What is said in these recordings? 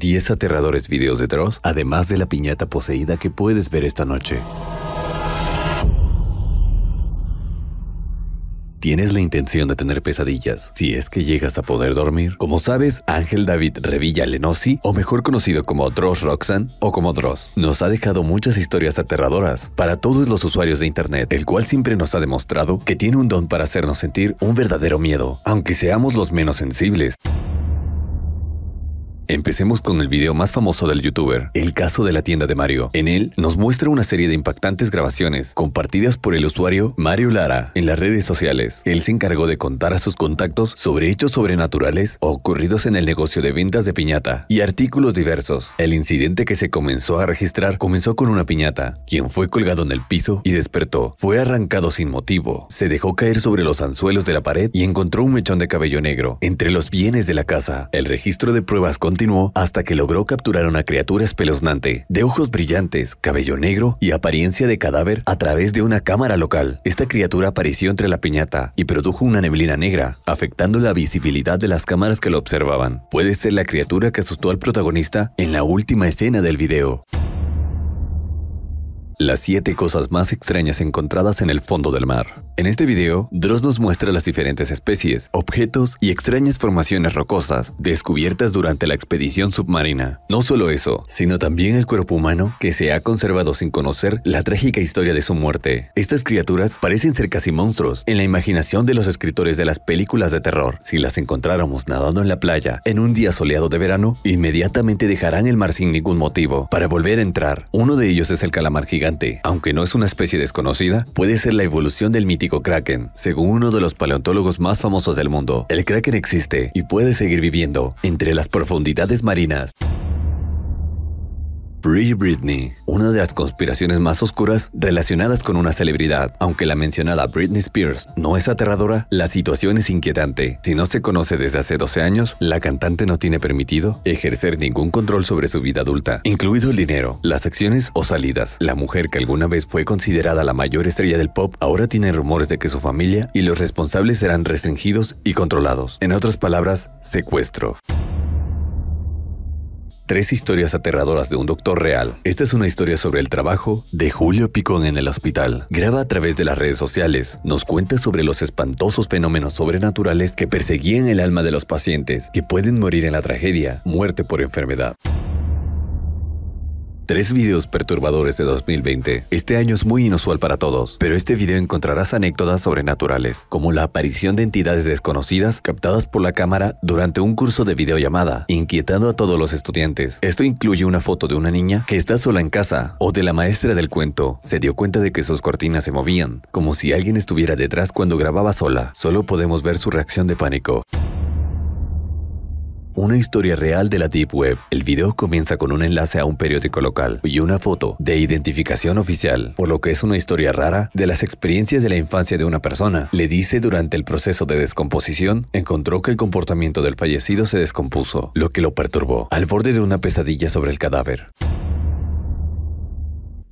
10 aterradores videos de Dross, además de la piñata poseída que puedes ver esta noche. ¿Tienes la intención de tener pesadillas? Si es que llegas a poder dormir. Como sabes, Ángel David Revilla Lenosi, o mejor conocido como Dross Roxanne o como Dross, nos ha dejado muchas historias aterradoras para todos los usuarios de internet, el cual siempre nos ha demostrado que tiene un don para hacernos sentir un verdadero miedo, aunque seamos los menos sensibles. Empecemos con el video más famoso del youtuber, el caso de la tienda de Mario. En él nos muestra una serie de impactantes grabaciones compartidas por el usuario Mario Lara en las redes sociales. Él se encargó de contar a sus contactos sobre hechos sobrenaturales ocurridos en el negocio de ventas de piñata y artículos diversos. El incidente que se comenzó a registrar comenzó con una piñata, quien fue colgado en el piso y despertó. Fue arrancado sin motivo, se dejó caer sobre los anzuelos de la pared y encontró un mechón de cabello negro entre los bienes de la casa. El registro de pruebas contra continuó hasta que logró capturar una criatura espeluznante, de ojos brillantes, cabello negro y apariencia de cadáver a través de una cámara local. Esta criatura apareció entre la piñata y produjo una neblina negra, afectando la visibilidad de las cámaras que lo observaban. Puede ser la criatura que asustó al protagonista en la última escena del video. Las 7 cosas más extrañas encontradas en el fondo del mar. En este video, Dross nos muestra las diferentes especies, objetos y extrañas formaciones rocosas descubiertas durante la expedición submarina. No solo eso, sino también el cuerpo humano que se ha conservado sin conocer la trágica historia de su muerte. Estas criaturas parecen ser casi monstruos en la imaginación de los escritores de las películas de terror. Si las encontráramos nadando en la playa en un día soleado de verano, inmediatamente dejarán el mar sin ningún motivo para volver a entrar. Uno de ellos es el calamar gigante aunque no es una especie desconocida, puede ser la evolución del mítico kraken. Según uno de los paleontólogos más famosos del mundo, el kraken existe y puede seguir viviendo entre las profundidades marinas. Britney, una de las conspiraciones más oscuras relacionadas con una celebridad. Aunque la mencionada Britney Spears no es aterradora, la situación es inquietante. Si no se conoce desde hace 12 años, la cantante no tiene permitido ejercer ningún control sobre su vida adulta, incluido el dinero, las acciones o salidas. La mujer que alguna vez fue considerada la mayor estrella del pop ahora tiene rumores de que su familia y los responsables serán restringidos y controlados. En otras palabras, secuestro. Tres historias aterradoras de un doctor real. Esta es una historia sobre el trabajo de Julio Picón en el hospital. Graba a través de las redes sociales. Nos cuenta sobre los espantosos fenómenos sobrenaturales que perseguían el alma de los pacientes, que pueden morir en la tragedia, muerte por enfermedad. Tres videos perturbadores de 2020. Este año es muy inusual para todos, pero este video encontrarás anécdotas sobrenaturales, como la aparición de entidades desconocidas captadas por la cámara durante un curso de videollamada, inquietando a todos los estudiantes. Esto incluye una foto de una niña que está sola en casa o de la maestra del cuento. Se dio cuenta de que sus cortinas se movían, como si alguien estuviera detrás cuando grababa sola. Solo podemos ver su reacción de pánico una historia real de la Deep Web. El video comienza con un enlace a un periódico local y una foto de identificación oficial, por lo que es una historia rara de las experiencias de la infancia de una persona. Le dice durante el proceso de descomposición, encontró que el comportamiento del fallecido se descompuso, lo que lo perturbó, al borde de una pesadilla sobre el cadáver.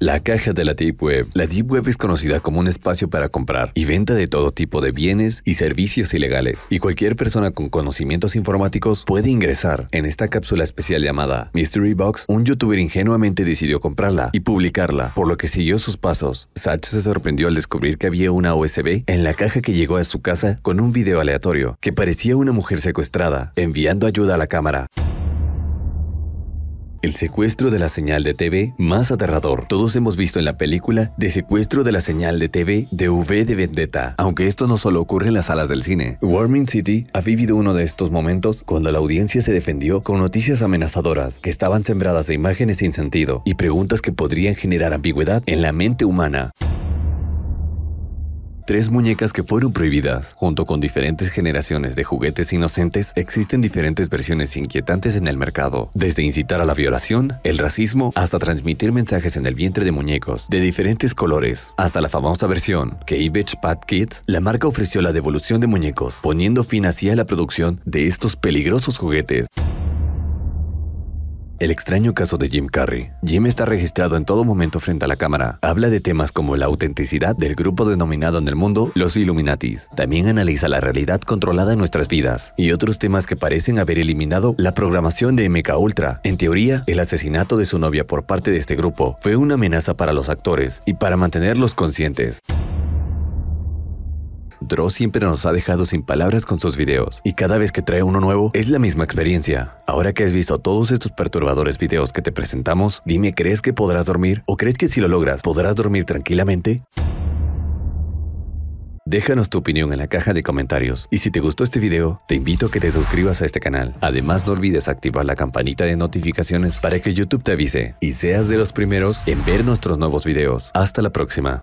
La caja de la Deep Web. La Deep Web es conocida como un espacio para comprar y venta de todo tipo de bienes y servicios ilegales, y cualquier persona con conocimientos informáticos puede ingresar. En esta cápsula especial llamada Mystery Box, un youtuber ingenuamente decidió comprarla y publicarla, por lo que siguió sus pasos. Satch se sorprendió al descubrir que había una USB en la caja que llegó a su casa con un video aleatorio, que parecía una mujer secuestrada, enviando ayuda a la cámara. El secuestro de la señal de TV más aterrador. Todos hemos visto en la película De secuestro de la señal de TV de V de Vendetta, aunque esto no solo ocurre en las salas del cine. Warming City ha vivido uno de estos momentos cuando la audiencia se defendió con noticias amenazadoras que estaban sembradas de imágenes sin sentido y preguntas que podrían generar ambigüedad en la mente humana. Tres muñecas que fueron prohibidas. Junto con diferentes generaciones de juguetes inocentes, existen diferentes versiones inquietantes en el mercado, desde incitar a la violación, el racismo, hasta transmitir mensajes en el vientre de muñecos, de diferentes colores, hasta la famosa versión, Cabbage Pat Kids, la marca ofreció la devolución de muñecos, poniendo fin así a la producción de estos peligrosos juguetes. El extraño caso de Jim Carrey. Jim está registrado en todo momento frente a la cámara. Habla de temas como la autenticidad del grupo denominado en el mundo los Illuminatis. También analiza la realidad controlada en nuestras vidas y otros temas que parecen haber eliminado la programación de MK Ultra. En teoría, el asesinato de su novia por parte de este grupo fue una amenaza para los actores y para mantenerlos conscientes. Dross siempre nos ha dejado sin palabras con sus videos, y cada vez que trae uno nuevo es la misma experiencia. Ahora que has visto todos estos perturbadores videos que te presentamos, dime, ¿crees que podrás dormir? ¿O crees que si lo logras podrás dormir tranquilamente? Déjanos tu opinión en la caja de comentarios y si te gustó este video, te invito a que te suscribas a este canal. Además no olvides activar la campanita de notificaciones para que YouTube te avise y seas de los primeros en ver nuestros nuevos videos. Hasta la próxima.